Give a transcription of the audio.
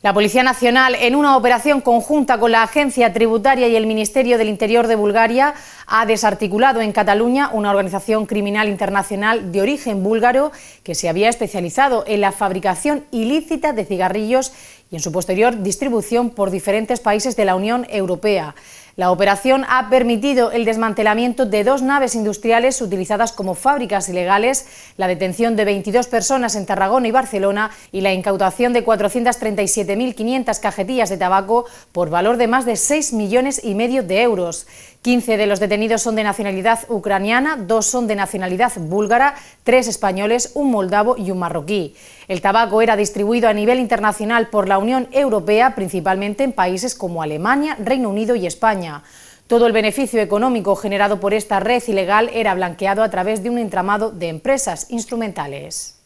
La Policía Nacional, en una operación conjunta con la Agencia Tributaria y el Ministerio del Interior de Bulgaria, ha desarticulado en Cataluña una organización criminal internacional de origen búlgaro que se había especializado en la fabricación ilícita de cigarrillos y en su posterior distribución por diferentes países de la Unión Europea. La operación ha permitido el desmantelamiento de dos naves industriales utilizadas como fábricas ilegales, la detención de 22 personas en Tarragona y Barcelona y la incautación de 437.500 cajetillas de tabaco por valor de más de 6 millones y medio de euros. 15 de los detenidos son de nacionalidad ucraniana, dos son de nacionalidad búlgara, tres españoles, un moldavo y un marroquí. El tabaco era distribuido a nivel internacional por la Unión Europea, principalmente en países como Alemania, Reino Unido y España. Todo el beneficio económico generado por esta red ilegal era blanqueado a través de un entramado de empresas instrumentales.